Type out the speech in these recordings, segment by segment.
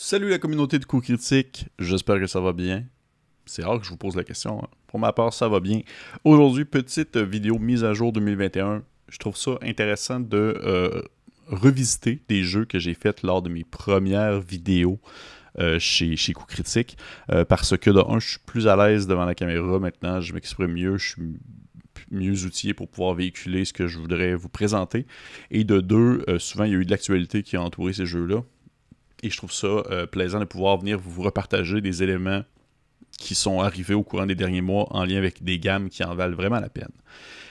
Salut la communauté de coups Critique, j'espère que ça va bien. C'est rare que je vous pose la question. Hein. Pour ma part, ça va bien. Aujourd'hui, petite vidéo mise à jour 2021. Je trouve ça intéressant de euh, revisiter des jeux que j'ai faits lors de mes premières vidéos. Euh, chez, chez Coup Critique, euh, parce que de un, je suis plus à l'aise devant la caméra maintenant, je m'exprime mieux, je suis mieux outillé pour pouvoir véhiculer ce que je voudrais vous présenter. Et de deux, souvent, il y a eu de l'actualité qui a entouré ces jeux-là et je trouve ça euh, plaisant de pouvoir venir vous repartager des éléments qui sont arrivés au courant des derniers mois en lien avec des gammes qui en valent vraiment la peine.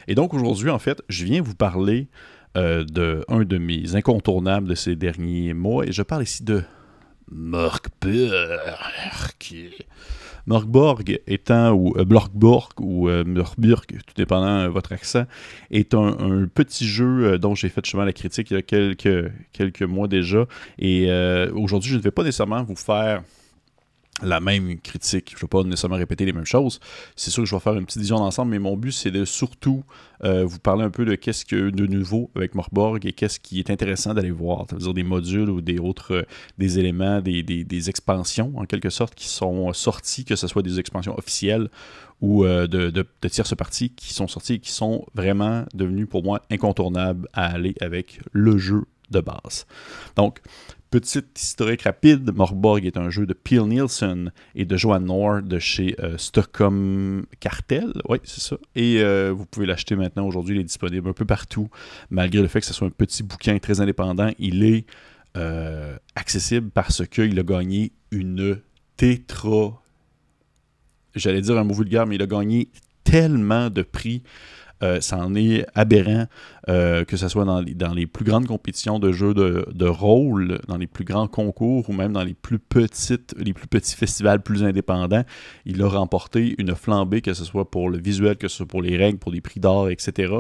Et donc aujourd'hui, en fait, je viens vous parler euh, de un de mes incontournables de ces derniers mois, et je parle ici de Mark qui Morgborg étant ou euh, ou euh, tout dépendant de euh, votre accent, est un, petit jeu euh, dont j'ai fait justement la critique il y a quelques, quelques mois déjà. Et euh, aujourd'hui, je ne vais pas nécessairement vous faire la même critique. Je ne vais pas nécessairement répéter les mêmes choses. C'est sûr que je vais faire une petite vision d'ensemble, mais mon but, c'est de surtout euh, vous parler un peu de qu'est-ce que de nouveau avec Morborg et qu'est-ce qui est intéressant d'aller voir. cest à dire des modules ou des autres euh, des éléments, des, expansions en quelque sorte qui sont sorties, que ce soit des expansions officielles ou euh, de, de, de tierces parties qui sont sorties et qui sont vraiment devenues pour moi incontournables à aller avec le jeu de base. Donc, Petite historique rapide, Morborg est un jeu de Peel Nielsen et de Johan Noir de chez euh, Stockholm Cartel. Oui, c'est ça. Et euh, vous pouvez l'acheter maintenant aujourd'hui, il est disponible un peu partout. Malgré le fait que ce soit un petit bouquin très indépendant, il est euh, accessible parce qu'il a gagné une tétra. J'allais dire un mot vulgaire, mais il a gagné tellement de prix euh, ça en est aberrant, euh, que ce soit dans les, plus grandes compétitions de jeux de, rôle, dans les plus grands concours ou même dans les plus, petites, les plus petits festivals plus indépendants. Il a remporté une flambée, que ce soit pour le visuel, que ce soit pour les règles, pour des prix d'or, etc.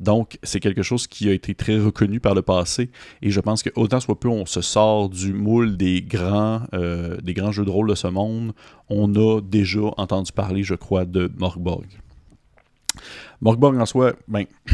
Donc, c'est quelque chose qui a été très reconnu par le passé et je pense que autant soit peu, on se sort du moule des grands, euh, des grands jeux de rôle de ce monde. On a déjà entendu parler, je crois, de Morgborg. Morgborg en soi, ben,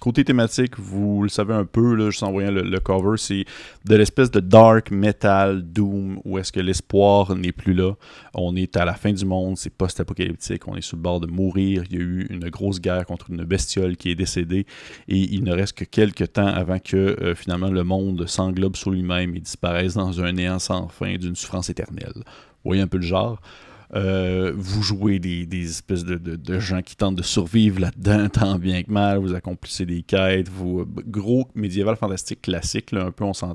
côté thématique, vous le savez un peu, là, juste en voyant le, cover, c'est de l'espèce de dark metal doom où est-ce que l'espoir n'est plus là. On est à la fin du monde, c'est post-apocalyptique, on est sur le bord de mourir. Il y a eu une grosse guerre contre une bestiole qui est décédée et il ne reste que quelques temps avant que euh, finalement le monde s'englobe sur lui-même et disparaisse dans un néant sans fin d'une souffrance éternelle. Vous voyez un peu le genre. Euh, vous jouez des, espèces de, gens qui tentent de survivre là-dedans, tant bien que mal. Vous accomplissez des quêtes, vous, euh, gros médiéval fantastique classique, un peu on sent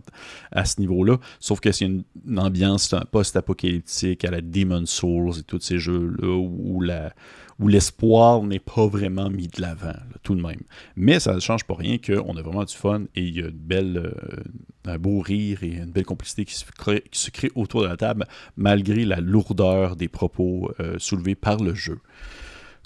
à ce niveau-là. Sauf que c'est une, ambiance post-apocalyptique à la Demon's Souls et tous ces jeux-là où, la, où l'espoir n'est pas vraiment mis de l'avant, tout de même. Mais ça ne change pas rien qu'on a vraiment du fun et il y a une belle, euh, un beau rire et une belle complicité qui se, crée, autour de la table, malgré la lourdeur des propos euh, soulevés par le jeu.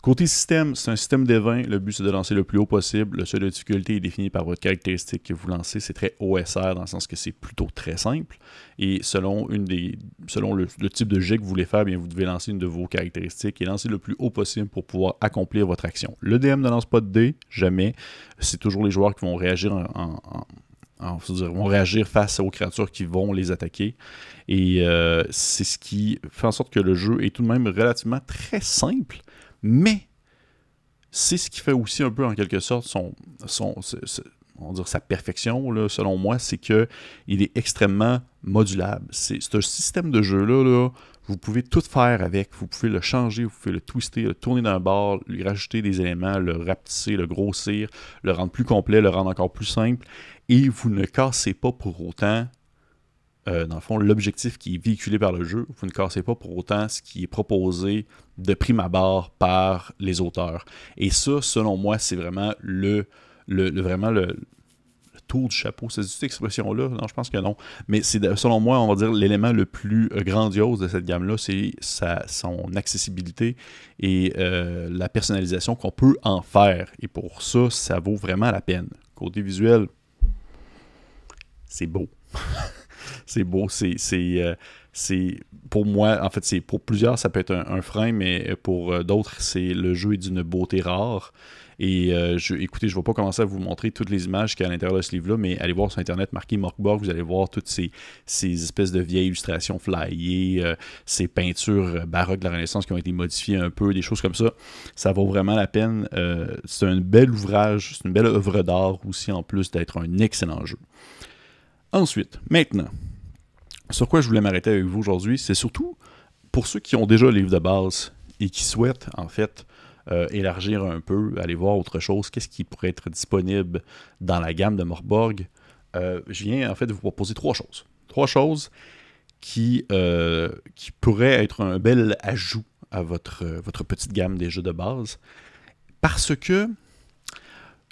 Côté système, c'est un système des 20. Le but, c'est de lancer le plus haut possible. Le seuil de difficulté est défini par votre caractéristique que vous lancez. C'est très OSR dans le sens que c'est plutôt très simple. Et selon, une des, selon le, type de jet que vous voulez faire, bien, vous devez lancer une de vos caractéristiques et lancer le plus haut possible pour pouvoir accomplir votre action. Le DM ne lance pas de dés, jamais. C'est toujours les joueurs qui vont réagir vont réagir face aux créatures qui vont les attaquer. Et euh, c'est ce qui fait en sorte que le jeu est tout de même relativement très simple, mais c'est ce qui fait aussi un peu, en quelque sorte, son, on sa perfection, selon moi, c'est que il est extrêmement modulable. C'est un système de jeu-là, là, vous pouvez tout faire avec, vous pouvez le changer, vous pouvez le twister, le tourner d'un bord, lui rajouter des éléments, le rapetisser, le grossir, le rendre plus complet, le rendre encore plus simple, et vous ne cassez pas pour autant euh, dans le fond, l'objectif qui est véhiculé par le jeu, vous ne cassez pas pour autant ce qui est proposé de prime abord par les auteurs. Et ça, selon moi, c'est vraiment le, vraiment le, tour du chapeau. C'est cette expression-là Non, je pense que non. Mais c'est selon moi, on va dire l'élément le plus euh, grandiose de cette gamme-là, c'est son accessibilité et euh, la personnalisation qu'on peut en faire. Et pour ça, ça vaut vraiment la peine. Côté visuel, c'est beau. c'est beau. C'est, euh, c'est, pour moi, en fait, c'est pour plusieurs, ça peut être un, frein, mais pour euh, d'autres, c'est le jeu est d'une beauté rare. Et euh, je, écoutez, je ne vais pas commencer à vous montrer toutes les images qu'il y a à l'intérieur de ce livre-là, mais allez voir sur Internet, marqué Morkborg, vous allez voir toutes ces, espèces de vieilles illustrations flyées, ces peintures baroques de la Renaissance qui ont été modifiées un peu, des choses comme ça. Ça vaut vraiment la peine. c'est un bel ouvrage, c'est une belle œuvre d'art aussi, en plus d'être un excellent jeu. Ensuite, maintenant, sur quoi je voulais m'arrêter avec vous aujourd'hui, c'est surtout pour ceux qui ont déjà le livre de base et qui souhaitent, en fait, euh, élargir un peu, aller voir autre chose, qu'est-ce qui pourrait être disponible dans la gamme de Morborg, euh, je viens, en fait, vous proposer trois choses. Trois choses qui, euh, qui pourraient être un bel ajout à votre, votre petite gamme des jeux de base. Parce que,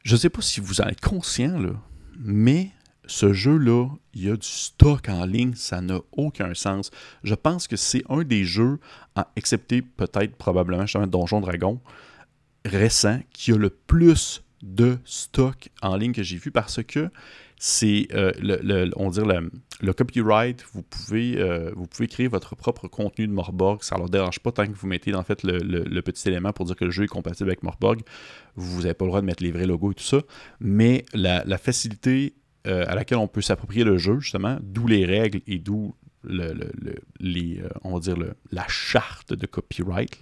je ne sais pas si vous en êtes conscient, là, mais ce jeu-là, il y a du stock en ligne, ça n'a aucun sens. Je pense que c'est un des jeux, à, excepté peut-être probablement un Donjon Dragon, récent, qui a le plus de stock en ligne que j'ai vu parce que c'est euh, le, on dire le, copyright, vous pouvez, euh, vous pouvez créer votre propre contenu de Morborg, ça ne leur dérange pas tant que vous mettez en fait le, petit élément pour dire que le jeu est compatible avec Morborg, vous n'avez pas le droit de mettre les vrais logos et tout ça, mais la facilité euh, à laquelle on peut s'approprier le jeu, justement, d'où les règles et d'où euh, on va dire la charte de copyright,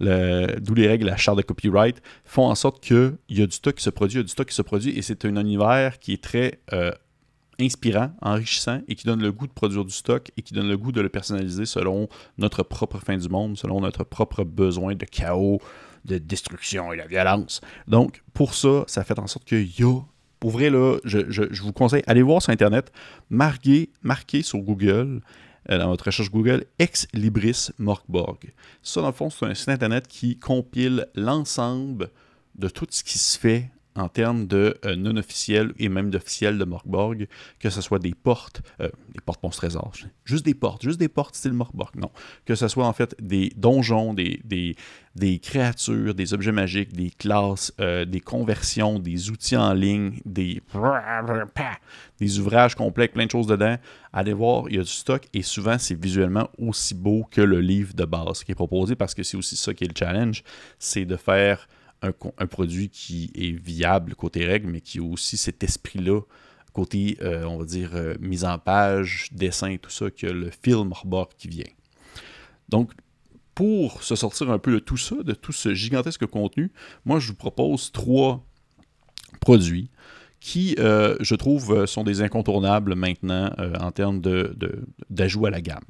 d'où les règles, la charte de copyright, font en sorte qu'il y a du stock qui se produit, il y a du stock qui se produit, et c'est un univers qui est très euh, inspirant, enrichissant, et qui donne le goût de produire du stock, et qui donne le goût de le personnaliser selon notre propre fin du monde, selon notre propre besoin de chaos, de destruction et de violence. Donc, pour ça, ça fait en sorte que y a pour vrai, je, vous conseille, allez voir sur Internet, marquez, marquez sur Google, euh, dans votre recherche Google, Ex Libris Morkborg. Ça, dans le fond, c'est un site Internet qui compile l'ensemble de tout ce qui se fait en termes de euh, non officiels et même d'officiels de Morkborg, que ce soit des portes, euh, des portes monstre trésors, juste des portes, juste des portes style Morkborg, non. Que ce soit en fait des donjons, des, des, créatures, des objets magiques, des classes, euh, des conversions, des outils en ligne, des, des ouvrages complets, plein de choses dedans. Allez voir, il y a du stock et souvent c'est visuellement aussi beau que le livre de base qui est proposé parce que c'est aussi ça qui est le challenge, c'est de faire un, produit qui est viable côté règles, mais qui a aussi cet esprit-là côté, euh, on va dire, euh, mise en page, dessin, tout ça, que le film rebord qui vient. Donc, pour se sortir un peu de tout ça, de tout ce gigantesque contenu, moi, je vous propose trois produits qui, euh, je trouve, euh, sont des incontournables maintenant euh, en termes d'ajout à la gamme.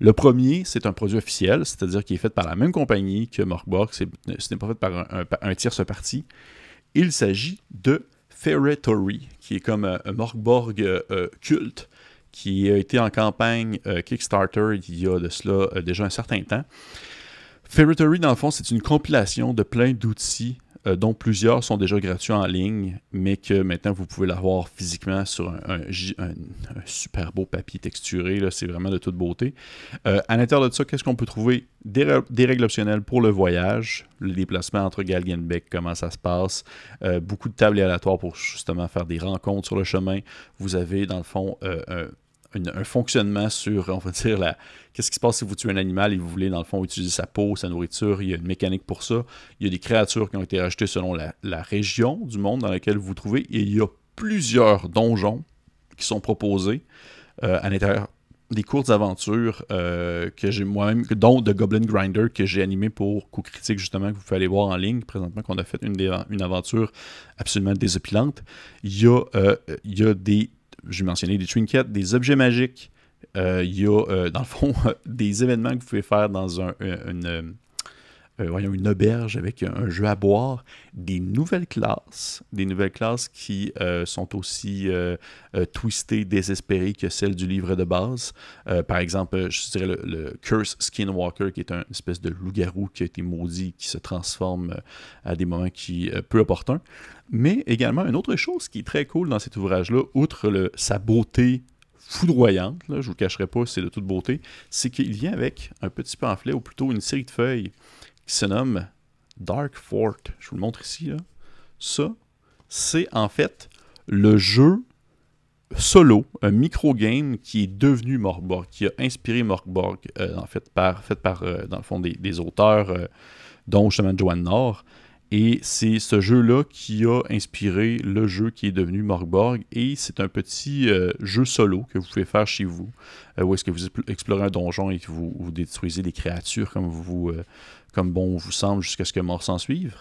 Le premier, c'est un produit officiel, c'est-à-dire qui est fait par la même compagnie que Morgborg, ce n'est pas fait par un, un, tierce parti. Il s'agit de Ferretory, qui est comme un Morkborg culte, qui a été en campagne Kickstarter il y a de cela déjà un certain temps. Ferretory, dans le fond, c'est une compilation de plein d'outils euh, dont plusieurs sont déjà gratuits en ligne, mais que maintenant vous pouvez l'avoir physiquement sur un, super beau papier texturé. C'est vraiment de toute beauté. Euh, à l'intérieur de ça, qu'est-ce qu'on peut trouver des, règles optionnelles pour le voyage, le déplacement entre Galgenbeck, comment ça se passe, euh, beaucoup de tables aléatoires pour justement faire des rencontres sur le chemin. Vous avez dans le fond un un fonctionnement sur, on va dire, qu'est-ce qui se passe si vous tuez un animal et vous voulez, dans le fond, utiliser sa peau, sa nourriture. Il y a une mécanique pour ça. Il y a des créatures qui ont été rajoutées selon la, région du monde dans laquelle vous vous trouvez. Et il y a plusieurs donjons qui sont proposés euh, à l'intérieur des courtes aventures euh, que j'ai moi-même, dont de Goblin Grinder que j'ai animé pour Coup Critique, justement, que vous pouvez aller voir en ligne présentement, qu'on a fait une, une aventure absolument désopilante. Il y euh, il y a des j'ai mentionné des trinkets, des objets magiques. Euh, il y a, euh, dans le fond, des événements que vous pouvez faire dans un, euh, une, euh, voyons, une auberge avec un jeu à boire, des nouvelles classes, des nouvelles classes qui euh, sont aussi euh, twistées, désespérées que celles du livre de base. par exemple, je dirais le, Curse Skinwalker, qui est une espèce de loup-garou qui a été maudit, qui se transforme à des moments qui peu opportuns. Mais également, une autre chose qui est très cool dans cet ouvrage-là, outre le, sa beauté foudroyante, je ne vous le cacherai pas, c'est de toute beauté, c'est qu'il vient avec un petit pamphlet, ou plutôt une série de feuilles qui se nomme Dark Fort. Je vous le montre ici. Ça, c'est en fait le jeu solo, un micro-game qui est devenu Morborg, qui a inspiré Morborg, euh, en fait, par, euh, dans le fond, des, auteurs, dont euh, dont justement Joanne Nord. Et c'est ce jeu-là qui a inspiré le jeu qui est devenu Morgborg. Et c'est un petit euh, jeu solo que vous pouvez faire chez vous, euh, où est-ce que vous explorez un donjon et que vous, détruisez des créatures comme, vous, euh, comme bon vous semble jusqu'à ce que mort s'en suive.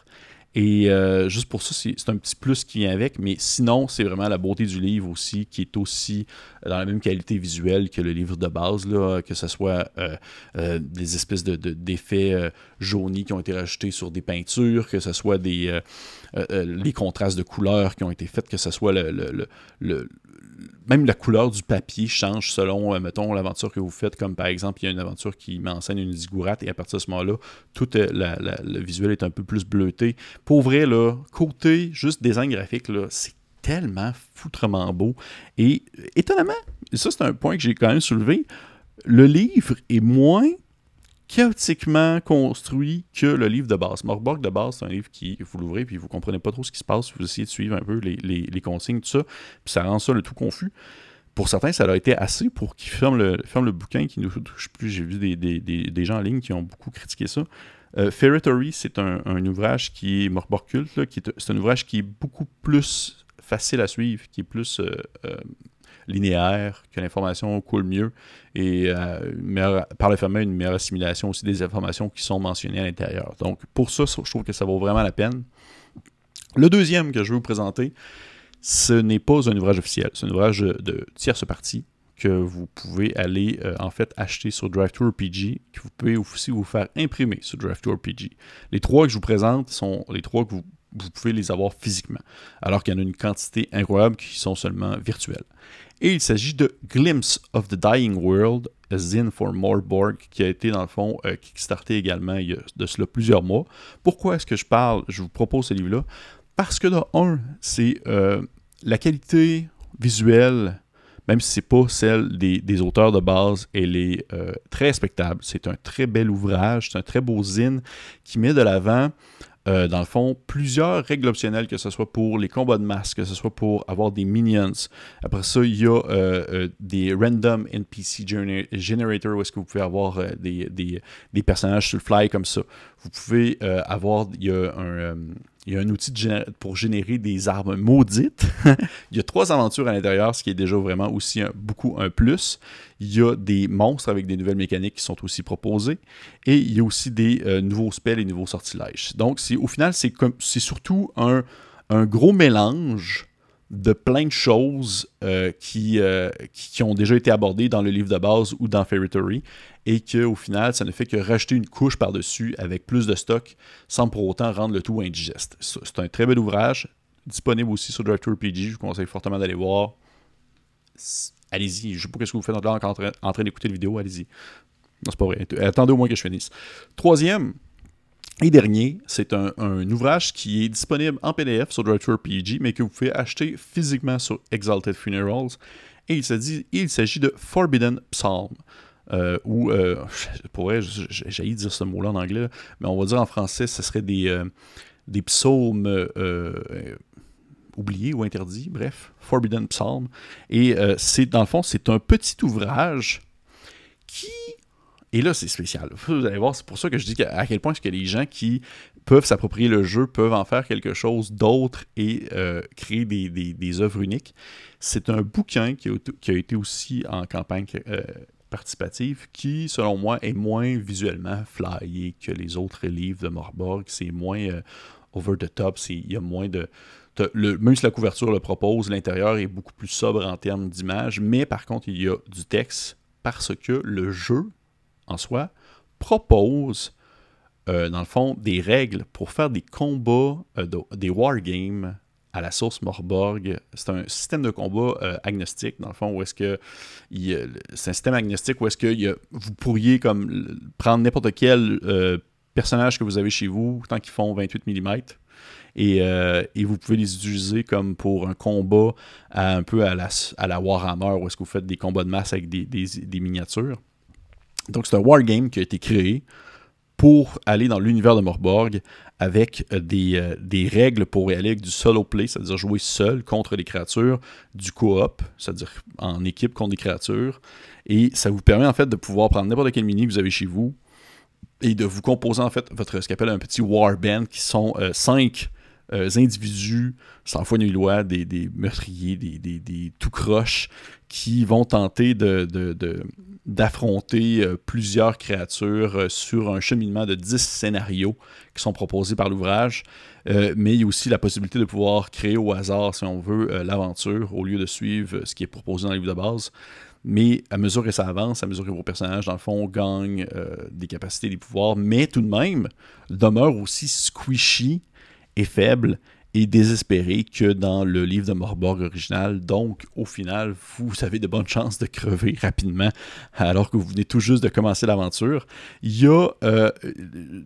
Et euh, juste pour ça, c'est un petit plus qui vient avec, mais sinon, c'est vraiment la beauté du livre aussi, qui est aussi euh, dans la même qualité visuelle que le livre de base, là, que ce soit euh, des espèces d'effets de, jaunis qui ont été rajoutés sur des peintures, que ce soit des, les contrastes de couleurs qui ont été faits, que ce soit le, même la couleur du papier change selon, mettons, l'aventure que vous faites. Comme par exemple, il y a une aventure qui m'enseigne une zigourate et à partir de ce moment-là, tout le visuel est un peu plus bleuté. Pour vrai, là, côté juste design graphique, là, c'est tellement foutrement beau. Et euh, étonnamment, ça c'est un point que j'ai quand même soulevé, le livre est moins chaotiquement construit que le livre de base. Morborg de base, c'est un livre qui, vous l'ouvrez puis vous comprenez pas trop ce qui se passe, vous essayez de suivre un peu les, consignes, tout ça, puis ça rend ça le tout confus. Pour certains, ça l'a a été assez pour qu'ils ferment le, le bouquin, qui ne touche plus. J'ai vu des, des gens en ligne qui ont beaucoup critiqué ça. Euh, Ferritory, c'est un, ouvrage qui est un ouvrage qui est beaucoup plus facile à suivre, qui est plus euh, euh, linéaire, que l'information coule mieux et euh, par le fait une meilleure assimilation aussi des informations qui sont mentionnées à l'intérieur. Donc pour ça, je trouve que ça vaut vraiment la peine. Le deuxième que je vais vous présenter, ce n'est pas un ouvrage officiel, c'est un ouvrage de tierce partie que vous pouvez aller euh, en fait acheter sur DriveTourPG, que vous pouvez aussi vous faire imprimer sur DriveTourPG. Les trois que je vous présente sont les trois que vous, pouvez les avoir physiquement, alors qu'il y en a une quantité incroyable qui sont seulement virtuelles. Et il s'agit de Glimpse of the Dying World, a Zine for Morborg, qui a été dans le fond euh, kickstarté également il y a de cela plusieurs mois. Pourquoi est-ce que je parle, je vous propose ce livre-là Parce que de un, c'est euh, la qualité visuelle même si c'est pas celle des, auteurs de base, elle est euh, très respectable. C'est un très bel ouvrage, c'est un très beau zine qui met de l'avant euh, dans le fond, plusieurs règles optionnelles, que ce soit pour les combats de masse, que ce soit pour avoir des minions. Après ça, il y a euh, des random NPC generators, où est-ce que vous pouvez avoir des, des, personnages sur le fly comme ça. Vous pouvez avoir, il y a un, il y a un outil pour générer des armes maudites. il y a trois aventures à l'intérieur, ce qui est déjà vraiment aussi beaucoup un plus. Il y a des monstres avec des nouvelles mécaniques qui sont aussi proposées. Et il y a aussi des euh, nouveaux spells et nouveaux sortilèges. Donc, au final, c'est surtout un gros mélange de plein de choses euh, euh, qui, qui, ont déjà été abordées dans le livre de base ou dans Fairy et qu'au final, ça ne fait que racheter une couche par-dessus avec plus de stock sans pour autant rendre le tout indigeste. C'est un très bel ouvrage, disponible aussi sur Director Je vous conseille fortement d'aller voir. Allez-y, je ne sais pas ce que vous faites en train, train d'écouter la vidéo, allez-y. Non, c'est pas vrai. Attendez au moins que je finisse. Troisième, et dernier, c'est un, ouvrage qui est disponible en PDF sur Director mais que vous pouvez acheter physiquement sur Exalted Funerals. Et il s'agit de Forbidden Psalm. Euh, ou, euh, pourrais j'ai dire ce mot-là en anglais, mais on va dire en français, ce serait des, euh, des psaumes euh, euh, oubliés ou interdits, bref, Forbidden Psalm. Et c'est dans le fond, c'est un petit ouvrage et là, c'est spécial. Vous allez voir, c'est pour ça que je dis à quel point ce que les gens qui peuvent s'approprier le jeu peuvent en faire quelque chose d'autre et euh, créer des, des, œuvres uniques. C'est un bouquin qui a, été aussi en campagne euh, participative qui, selon moi, est moins visuellement flyé que les autres livres de Morborg. C'est moins euh, over the top, il y a moins de... même si la couverture le propose, l'intérieur est beaucoup plus sobre en termes d'image, mais par contre, il y a du texte parce que le jeu en soi propose, euh, dans le fond, des règles pour faire des combats, euh, des wargames à la source Morborg. C'est un système de combat euh, agnostique, dans le fond, où est-ce que. C'est un système agnostique où est-ce que vous pourriez comme prendre n'importe quel personnage que vous avez chez vous, tant qu'ils font 28 mm. Et, vous pouvez les utiliser comme pour un combat un peu à la, à la Warhammer où est-ce que vous faites des combats de masse avec des, des miniatures. Donc, c'est un wargame qui a été créé pour aller dans l'univers de Morborg avec euh, euh, des, règles pour y avec du solo play, c'est-à-dire jouer seul contre des créatures, du co-op, c'est-à-dire en équipe contre des créatures. Et ça vous permet en fait de pouvoir prendre n'importe quel mini que vous avez chez vous et de vous composer en fait votre, ce qu'on appelle un petit warband qui sont euh, cinq euh, individus sans foi ni loi, des, meurtriers, des, tout croches, qui vont tenter d'affronter de, euh, plusieurs créatures euh, sur un cheminement de 10 scénarios qui sont proposés par l'ouvrage. mais il y a aussi la possibilité de pouvoir créer au hasard, si on veut, l'aventure au lieu de suivre ce qui est proposé dans le livre de base. Mais à mesure que ça avance, à mesure que vos personnages, dans le fond, gagnent des capacités, des pouvoirs, mais tout de même, demeurent aussi squishy est faible et désespéré que dans le livre de Morborg original. Donc, au final, vous avez de bonnes chances de crever rapidement alors que vous venez tout juste de commencer l'aventure. Il y a, euh,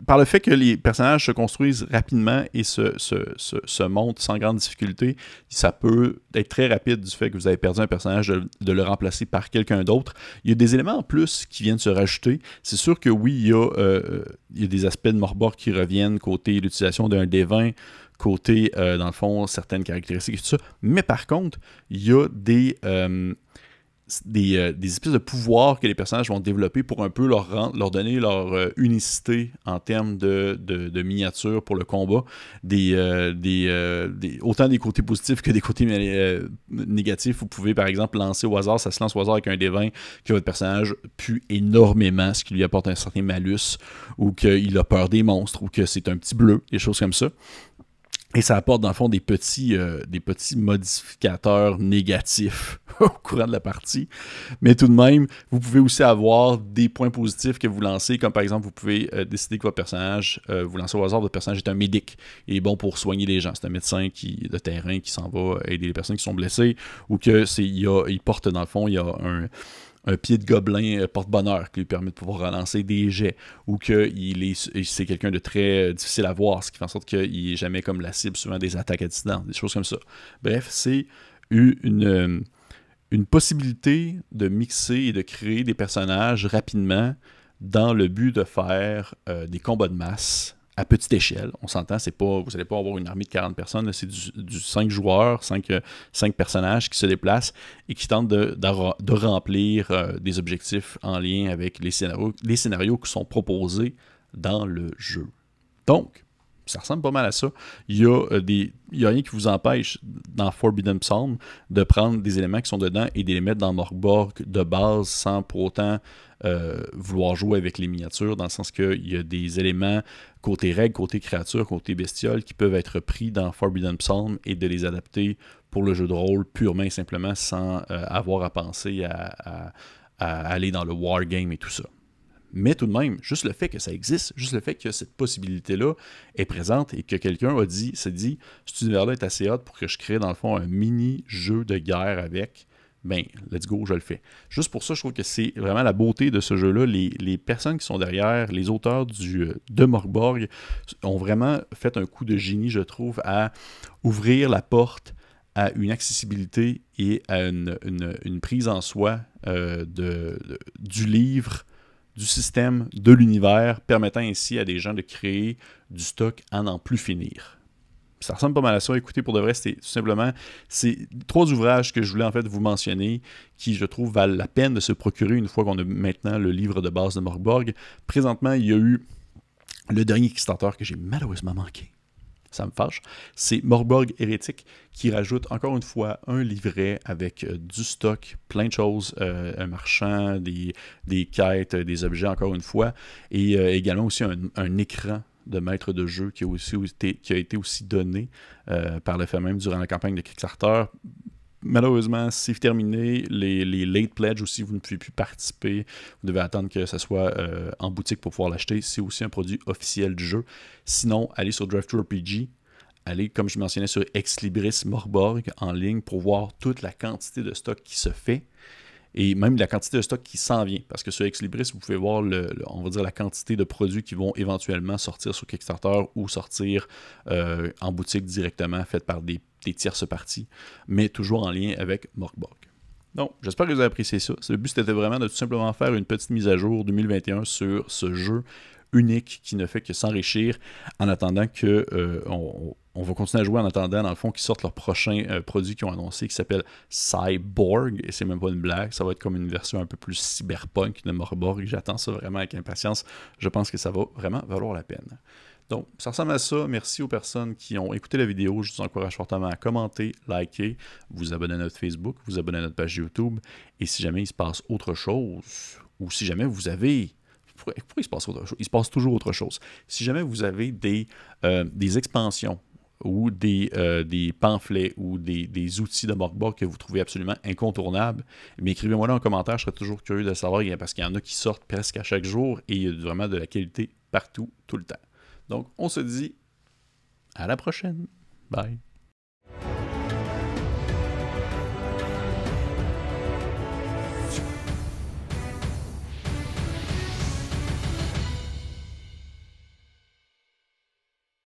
par le fait que les personnages se construisent rapidement et se, se, montent sans grande difficulté, ça peut être très rapide du fait que vous avez perdu un personnage, de, le remplacer par quelqu'un d'autre. Il y a des éléments en plus qui viennent se rajouter. C'est sûr que oui, il y a, euh, des aspects de Morborg qui reviennent côté l'utilisation d'un d côté, euh, dans le fond, certaines caractéristiques et tout ça. Mais par contre, il y a des, euh, euh, des, espèces de pouvoirs que les personnages vont développer pour un peu leur, rendre, leur donner leur unicité en termes de, de, pour le combat. Des, autant des côtés positifs que des côtés négatifs. Vous pouvez, par exemple, lancer au hasard, ça se lance au hasard avec un des 20 que votre personnage pue énormément, ce qui lui apporte un certain malus, ou qu'il a peur des monstres, ou que c'est un petit bleu, des choses comme ça. Et ça apporte dans le fond des petits, euh, des petits modificateurs négatifs au courant de la partie. Mais tout de même, vous pouvez aussi avoir des points positifs que vous lancez, comme par exemple, vous pouvez euh, décider que votre personnage, euh, vous lancez au hasard, votre personnage est un médic et bon pour soigner les gens. C'est un médecin qui, de terrain qui s'en va aider les personnes qui sont blessées ou qu'il porte dans le fond, il y a un un pied de gobelin euh, porte-bonheur qui lui permet de pouvoir relancer des jets, ou que c'est quelqu'un de très euh, difficile à voir, ce qui fait en sorte qu'il n'est jamais comme la cible souvent des attaques à des choses comme ça. Bref, c'est une, euh, une possibilité de mixer et de créer des personnages rapidement dans le but de faire des combats de masse à petite échelle. On s'entend, c'est pas, vous n'allez pas avoir une armée de 40 personnes, c'est du, 5 joueurs, 5, euh, personnages qui se déplacent et qui tentent de, remplir euh, des objectifs en lien avec les scénarios, les scénarios qui sont proposés dans le jeu. Donc, ça ressemble pas mal à ça. Euh, il y a rien qui vous empêche dans Forbidden Psalm de prendre des éléments qui sont dedans et de les mettre dans Morgborg de base sans pour autant euh, vouloir jouer avec les miniatures, dans le sens qu'il y a des éléments côté règles, côté créatures, côté bestioles qui peuvent être pris dans Forbidden Psalm et de les adapter pour le jeu de rôle purement et simplement sans euh, avoir à penser à aller dans le wargame et tout ça mais tout de même, juste le fait que ça existe, juste le fait que cette possibilité-là est présente et que quelqu'un a dit, s'est dit, cet univers-là est assez hot pour que je crée dans le fond un mini-jeu de guerre avec, ben, let's go, je le fais. Juste pour ça, je trouve que c'est vraiment la beauté de ce jeu-là. Les, personnes qui sont derrière, les auteurs du, euh, de Morgborg, ont vraiment fait un coup de génie, je trouve, à ouvrir la porte à une accessibilité et à une, prise en soi euh, du livre du système, de l'univers, permettant ainsi à des gens de créer du stock à n'en plus finir. Ça ressemble pas mal à ça. Écoutez, pour de vrai, c'est tout simplement ces trois ouvrages que je voulais en fait vous mentionner qui, je trouve, valent la peine de se procurer une fois qu'on a maintenant le livre de base de Morgborg. Présentement, il y a eu le dernier Kickstarter que j'ai malheureusement manqué ça me fâche, c'est Morborg Hérétique qui rajoute encore une fois un livret avec euh, du stock, plein de choses, euh, un marchand, des, quêtes, euh, des objets encore une fois, et également aussi un, écran de maître de jeu qui a, aussi été, qui a été aussi donné par le fait même durant la campagne de Kickstarter malheureusement, c'est terminé. Les, les, late pledge aussi, vous ne pouvez plus participer. Vous devez attendre que ça soit euh, en boutique pour pouvoir l'acheter. C'est aussi un produit officiel du jeu. Sinon, allez sur Drive Allez, comme je mentionnais, sur Exlibris Morborg en ligne pour voir toute la quantité de stock qui se fait et même la quantité de stock qui s'en vient. Parce que sur Exlibris, vous pouvez voir, on va dire, la quantité de produits qui vont éventuellement sortir sur Kickstarter ou sortir euh, en boutique directement, faite par des, tierces parties, mais toujours en lien avec Morkborg. Donc, j'espère que vous avez apprécié ça. Le but, c'était vraiment de tout simplement faire une petite mise à jour 2021 sur ce jeu unique qui ne fait que s'enrichir en attendant que euh, on, on va continuer à jouer en attendant, dans le fond, qu'ils sortent leur prochain euh, produit qu'ils ont annoncé qui s'appelle Cyborg. Et c'est même pas une blague. Ça va être comme une version un peu plus cyberpunk de Morborg. J'attends ça vraiment avec impatience. Je pense que ça va vraiment valoir la peine. Donc, ça ressemble à ça. Merci aux personnes qui ont écouté la vidéo. Je vous encourage fortement à commenter, liker, vous abonner à notre Facebook, vous abonner à notre page YouTube. Et si jamais il se passe autre chose, ou si jamais vous avez pourquoi, il se passe autre chose? Il se passe toujours autre chose. Si jamais vous avez des, euh, des expansions ou euh, des, pamphlets ou des, outils de Morkba que vous trouvez absolument incontournables. Mais écrivez-moi là en commentaire, je serais toujours curieux de savoir, eh parce qu'il y en a qui sortent presque à chaque jour et il y a vraiment de la qualité partout, tout le temps. Donc, on se dit à la prochaine. Bye.